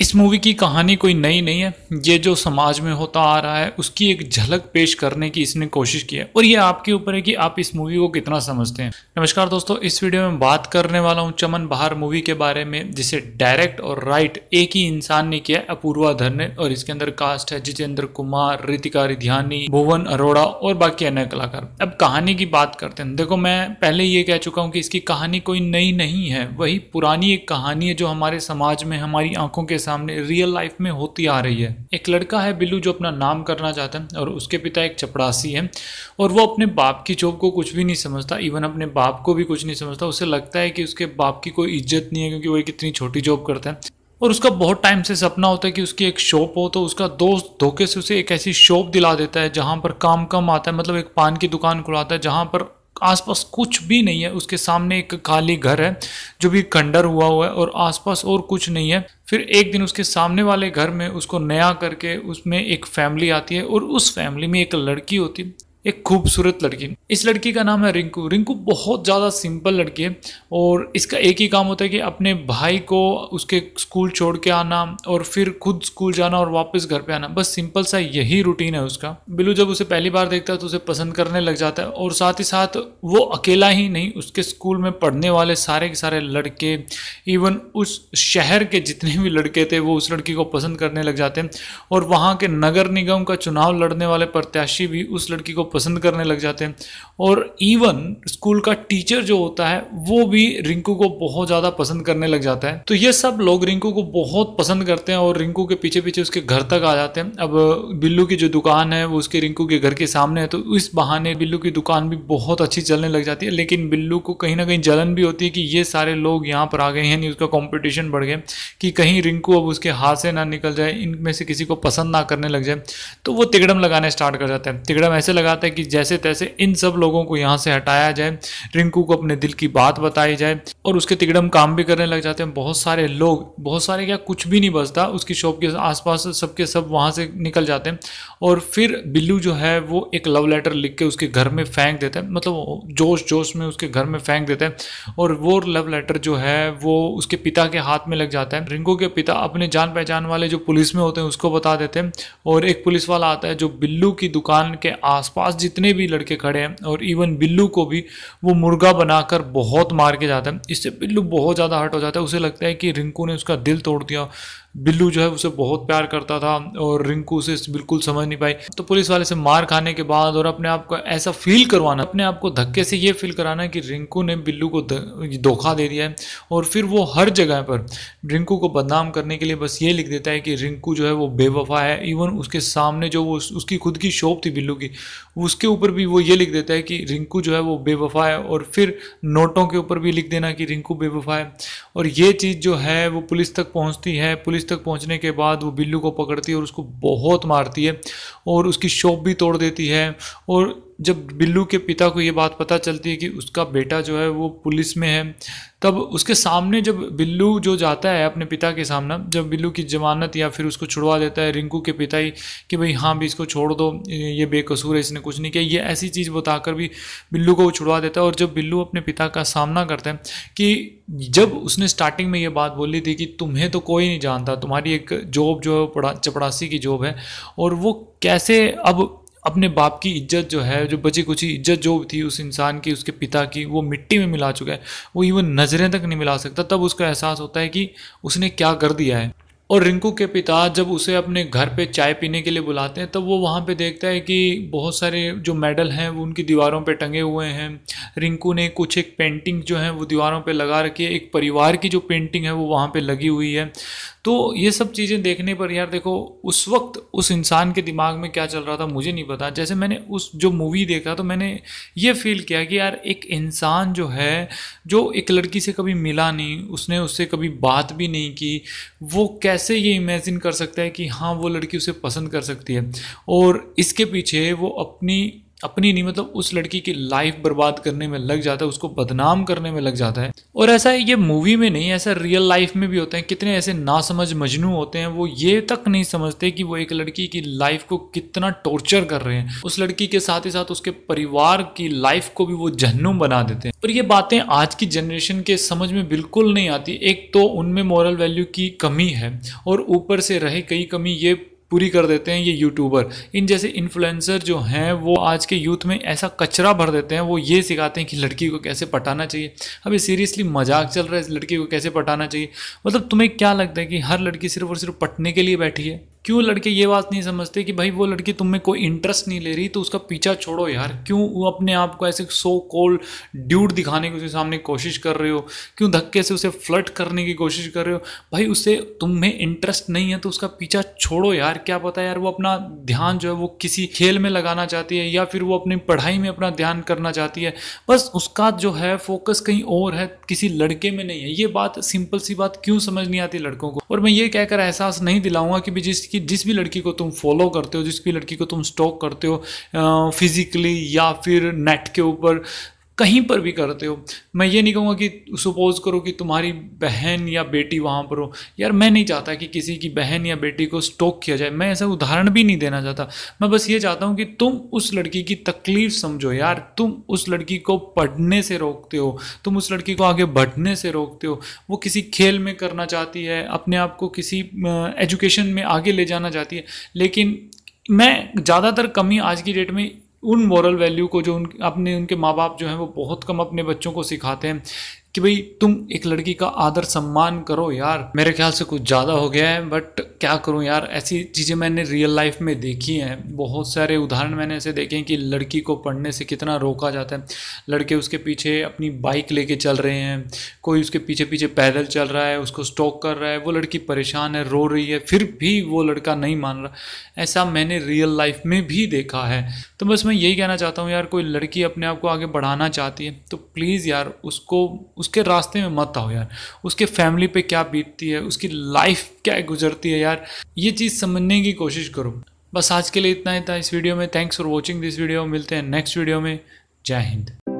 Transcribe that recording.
इस मूवी की कहानी कोई नई नहीं है ये जो समाज में होता आ रहा है उसकी एक झलक पेश करने की इसने कोशिश की है और ये आपके ऊपर है कि आप इस मूवी को कितना समझते हैं नमस्कार दोस्तों इस वीडियो में बात करने वाला हूँ चमन बहार मूवी के बारे में जिसे डायरेक्ट और राइट एक ही इंसान ने किया अपूर्वा धर ने और इसके अंदर कास्ट है जितेंद्र कुमार रितिका रिधियानी भुवन अरोड़ा और बाकी अन्य कलाकार अब कहानी की बात करते हैं देखो मैं पहले ये कह चुका हूँ कि इसकी कहानी कोई नई नहीं है वही पुरानी एक कहानी है जो हमारे समाज में हमारी आंखों के सामने रियल लाइफ में होती आ रही है एक लड़का है बिल्लू जो अपना नाम करना चाहता है और उसके पिता एक चपड़ासी है और वो अपने बाप की जॉब को कुछ भी नहीं समझता इवन अपने बाप को भी कुछ नहीं समझता उसे लगता है कि उसके बाप की कोई इज्जत नहीं है क्योंकि वो एक इतनी छोटी जॉब करता है और उसका बहुत टाइम से सपना होता है कि उसकी एक शॉप हो तो उसका दोस्त धोखे से उसे एक ऐसी शॉप दिला देता है जहाँ पर काम कम आता है मतलब एक पान की दुकान खुलाता है जहाँ पर आसपास कुछ भी नहीं है उसके सामने एक खाली घर है जो भी खंडर हुआ हुआ है और आसपास और कुछ नहीं है फिर एक दिन उसके सामने वाले घर में उसको नया करके उसमें एक फैमिली आती है और उस फैमिली में एक लड़की होती है एक खूबसूरत लड़की इस लड़की का नाम है रिंकू रिंकू बहुत ज़्यादा सिंपल लड़की है और इसका एक ही काम होता है कि अपने भाई को उसके स्कूल छोड़ के आना और फिर खुद स्कूल जाना और वापस घर पे आना बस सिंपल सा यही रूटीन है उसका बिलू जब उसे पहली बार देखता है तो उसे पसंद करने लग जाता है और साथ ही साथ वो अकेला ही नहीं उसके स्कूल में पढ़ने वाले सारे के सारे लड़के इवन उस शहर के जितने भी लड़के थे वो उस लड़की को पसंद करने लग जाते हैं और वहाँ के नगर निगम का चुनाव लड़ने वाले प्रत्याशी भी उस लड़की को लोग पसंद करने लग जाते हैं और इवन स्कूल का टीचर जो होता है वो भी रिंकू को बहुत ज़्यादा पसंद करने लग जाता है तो ये सब लोग रिंकू को बहुत पसंद करते हैं और रिंकू के पीछे पीछे उसके घर तक आ जाते हैं अब बिल्लू की जो दुकान है वो उसके रिंकू के घर के सामने है तो इस बहाने बिल्लू की दुकान भी बहुत अच्छी चलने लग जाती है लेकिन बिल्लू को कहीं ना कहीं जलन भी होती है कि ये सारे लोग यहाँ पर आ गए हैं उसका कॉम्पिटिशन बढ़ गया कि कहीं रिंकू अब उसके हाथ से ना निकल जाए इनमें से किसी को पसंद ना करने लग जाए तो वो तिगड़म लगाने स्टार्ट कर जाता है तिगड़म ऐसे लगा चाहता है कि जैसे तैसे इन सब लोगों को यहाँ से हटाया जाए रिंकू को अपने दिल की बात बताई जाए और उसके तिकड़म काम भी करने लग जाते हैं बहुत सारे लोग बहुत सारे क्या कुछ भी नहीं बचता उसकी शॉप के आसपास सबके सब वहाँ से निकल जाते हैं और फिर बिल्लू जो है वो एक लव लेटर लिख के उसके घर में फेंक देता है मतलब जोश जोश में उसके घर में फेंक देता है और वो लव लेटर जो है वो उसके पिता के हाथ में लग जाता है रिंकू के पिता अपने जान पहचान वाले जो पुलिस में होते हैं उसको बता देते हैं और एक पुलिस वाला आता है जो बिल्लू की दुकान के आसपास पास जितने भी लड़के खड़े हैं और इवन बिल्लू को भी वो मुर्गा बनाकर बहुत मार के जाता है इससे बिल्लू बहुत ज़्यादा हर्ट हो जाता है उसे लगता है कि रिंकू ने उसका दिल तोड़ दिया बिल्लू जो है उसे बहुत प्यार करता था और रिंकू उसे बिल्कुल समझ नहीं पाई तो पुलिस वाले से मार खाने के बाद और अपने आप को ऐसा फील करवाना अपने आप को धक्के से ये फील कराना कि रिंकू ने बिल्लू को धोखा दे दिया है और फिर वो हर जगह पर रिंकू को बदनाम करने के लिए बस ये लिख देता है कि रिंकू जो है वो बेवफा है इवन उसके सामने जो वो उसकी खुद की शॉप थी बिल्लू की उसके ऊपर भी वो ये लिख देता है कि रिंकू जो है वो बेवफा है और फिर नोटों के ऊपर भी लिख देना कि रिंकू बेवफा है और ये चीज़ जो है वो पुलिस तक पहुँचती है पुलिस तक पहुंचने के बाद वो बिल्लू को पकड़ती है और उसको बहुत मारती है और उसकी शॉप भी तोड़ देती है और जब बिल्लू के पिता को ये बात पता चलती है कि उसका बेटा जो है वो पुलिस में है तब उसके सामने जब बिल्लू जो जाता है अपने पिता के सामने जब बिल्लू की जमानत या फिर उसको छुड़वा देता है रिंकू के पिता ही कि भाई हाँ भी इसको छोड़ दो ये बेकसूर है इसने कुछ नहीं किया ये ऐसी चीज़ बताकर भी बिल्लू को वो छुड़वा देता है और जब बिल्लू अपने पिता का सामना करता है कि जब उसने स्टार्टिंग में ये बात बोली थी कि तुम्हें तो कोई नहीं जानता तुम्हारी एक जॉब जो है चपड़ासी की जॉब है और वो कैसे अब अपने बाप की इज्जत जो है जो बची कुची इज्जत जो थी उस इंसान की उसके पिता की वो मिट्टी में मिला चुका है वो इवन नज़रें तक नहीं मिला सकता तब उसका एहसास होता है कि उसने क्या कर दिया है और रिंकू के पिता जब उसे अपने घर पे चाय पीने के लिए बुलाते हैं तब वो वहाँ पे देखता है कि बहुत सारे जो मेडल हैं वो उनकी दीवारों पे टंगे हुए हैं रिंकू ने कुछ एक पेंटिंग जो है वो दीवारों पे लगा रखी है एक परिवार की जो पेंटिंग है वो वहाँ पे लगी हुई है तो ये सब चीज़ें देखने पर यार देखो उस वक्त उस इंसान के दिमाग में क्या चल रहा था मुझे नहीं पता जैसे मैंने उस जो मूवी देखा तो मैंने ये फील किया कि यार एक इंसान जो है जो एक लड़की से कभी मिला नहीं उसने उससे कभी बात भी नहीं की वो कैसे ये इमेजिन कर सकता है कि हाँ वो लड़की उसे पसंद कर सकती है और इसके पीछे वो अपनी अपनी नहीं मतलब उस लड़की की लाइफ बर्बाद करने में लग जाता है उसको बदनाम करने में लग जाता है और ऐसा ये मूवी में नहीं ऐसा रियल लाइफ में भी होता है कितने ऐसे नासमझ मजनू होते हैं वो ये तक नहीं समझते कि वो एक लड़की की लाइफ को कितना टॉर्चर कर रहे हैं उस लड़की के साथ ही साथ उसके परिवार की लाइफ को भी वो जहनुम बना देते हैं पर ये बातें आज की जनरेशन के समझ में बिल्कुल नहीं आती एक तो उनमें मॉरल वैल्यू की कमी है और ऊपर से रहे कई कमी ये पूरी कर देते हैं ये यूट्यूबर इन जैसे इन्फ्लुएंसर जो हैं वो आज के यूथ में ऐसा कचरा भर देते हैं वो ये सिखाते हैं कि लड़की को कैसे पटाना चाहिए अभी सीरियसली मजाक चल रहा है इस लड़की को कैसे पटाना चाहिए मतलब तुम्हें क्या लगता है कि हर लड़की सिर्फ और सिर्फ पटने के लिए बैठी है क्यों लड़के ये बात नहीं समझते कि भाई वो लड़की तुम में कोई इंटरेस्ट नहीं ले रही तो उसका पीछा छोड़ो यार क्यों वो अपने आप को ऐसे सो कोल्ड ड्यूट दिखाने की उसके सामने कोशिश कर रहे हो क्यों धक्के से उसे फ्लर्ट करने की कोशिश कर रहे हो भाई उसे तुम में इंटरेस्ट नहीं है तो उसका पीछा छोड़ो यार क्या पता यार वो अपना ध्यान जो है वो किसी खेल में लगाना चाहती है या फिर वो अपनी पढ़ाई में अपना ध्यान करना चाहती है बस उसका जो है फोकस कहीं और है किसी लड़के में नहीं है ये बात सिंपल सी बात क्यों समझ नहीं आती लड़कों को और मैं ये कहकर एहसास नहीं दिलाऊंगा कि भी जिस कि जिस भी लड़की को तुम फॉलो करते हो जिस भी लड़की को तुम स्टॉक करते हो फिज़िकली या फिर नेट के ऊपर कहीं पर भी करते हो मैं ये नहीं कहूँगा कि सपोज़ करो कि तुम्हारी बहन या बेटी वहाँ पर हो यार मैं नहीं चाहता कि किसी की बहन या बेटी को स्टोक किया जाए मैं ऐसा उदाहरण भी नहीं देना चाहता मैं बस ये चाहता हूँ कि तुम उस लड़की की तकलीफ़ समझो यार तुम उस लड़की को पढ़ने से रोकते हो तुम उस लड़की को आगे बढ़ने से रोकते हो वो किसी खेल में करना चाहती है अपने आप को किसी एजुकेशन में आगे ले जाना चाहती है लेकिन मैं ज़्यादातर कमी आज की डेट में उन मॉरल वैल्यू को जो उन अपने उनके माँ बाप जो हैं वो बहुत कम अपने बच्चों को सिखाते हैं कि भाई तुम एक लड़की का आदर सम्मान करो यार मेरे ख्याल से कुछ ज़्यादा हो गया है बट क्या करूँ यार ऐसी चीज़ें मैंने रियल लाइफ में देखी हैं बहुत सारे उदाहरण मैंने ऐसे देखे हैं कि लड़की को पढ़ने से कितना रोका जाता है लड़के उसके पीछे अपनी बाइक लेके चल रहे हैं कोई उसके पीछे पीछे पैदल चल रहा है उसको स्टॉक कर रहा है वो लड़की परेशान है रो रही है फिर भी वो लड़का नहीं मान रहा ऐसा मैंने रियल लाइफ में भी देखा है तो बस मैं यही कहना चाहता हूँ यार कोई लड़की अपने आप को आगे बढ़ाना चाहती है तो प्लीज़ यार उसको उसके रास्ते में मत आओ यार उसके फैमिली पे क्या बीतती है उसकी लाइफ क्या गुजरती है यार ये चीज़ समझने की कोशिश करो बस आज के लिए इतना ही था इस वीडियो में thanks for watching this video मिलते हैं नेक्स्ट वीडियो में जय हिंद